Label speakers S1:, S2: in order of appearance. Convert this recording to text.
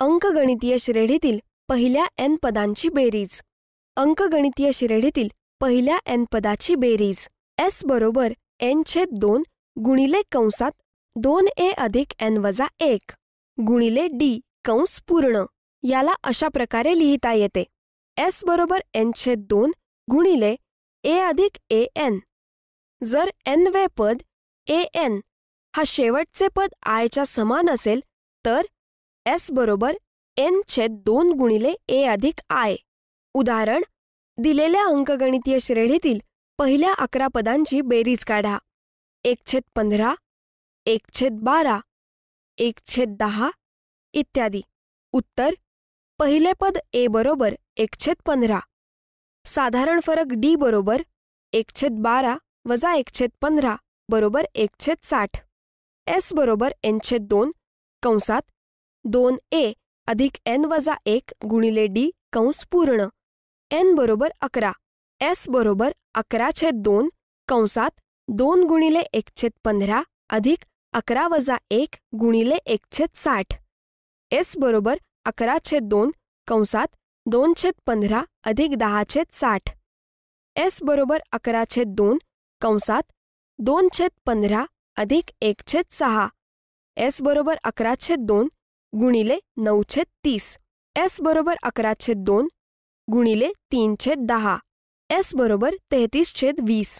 S1: अंकगणितीय श्रेणीतील पहिल्या एन पदांची बेरीज अंकगणितीय श्रेणीतील पहिल्या एन पदाची बेरीज एस बरोबर एन छेद दोन गुणिले कंसात दोन ए अधिक एन वजा एक गुणिले डी कंस पूर्ण याला अशा प्रकारे लिहिता येते एस बरोबर एन छेद दोन गुणिले ए अधिक ए एन जर एन वे पद ए एन हा शेवटचे पद आयच्या समान असेल तर एस बरोबर एन छेद दोन गुणिले ए अधिक आय उदाहरण दिलेल्या अंकगणितीय श्रेणीतील पहिल्या अकरा पदांची बेरीज काढा एक छेद पंधरा एक छेद बारा एक छेद दहा इत्यादी उत्तर पहिले पद ए बरोबर एक छेद पंधरा साधारण फरक डी बरोबर एक छेद बारा वजा एक छेद पंधरा बरोबर एक छेद साठ एस बरोबर एन छेद दोन कंसात दोन ए अधिक एन वजा एक गुणिले डी कंस पूर्ण एन बरोबर अकरा एस बरोबर अकरा छेद दोन कंसात दोन गुणिले एक छेद पंधरा अधिक अकरा वजा एक गुणिले एक छेद साठ एस बरोबर अकरा छेद दोन कंसात दोन छेद पंधरा अधिक दहा छेद साठ एस बरोबर अकरा छेद दोन कंसात दोन छेद पंधरा अधिक एक छेद सहा एस बरोबर अकरा छेद दोन गुणिले नऊ छेद तीस एस बरोबर अकरा छेद दोन गुणिले तीन छेद दहा एस बरोबर तेहतीस छेद वीस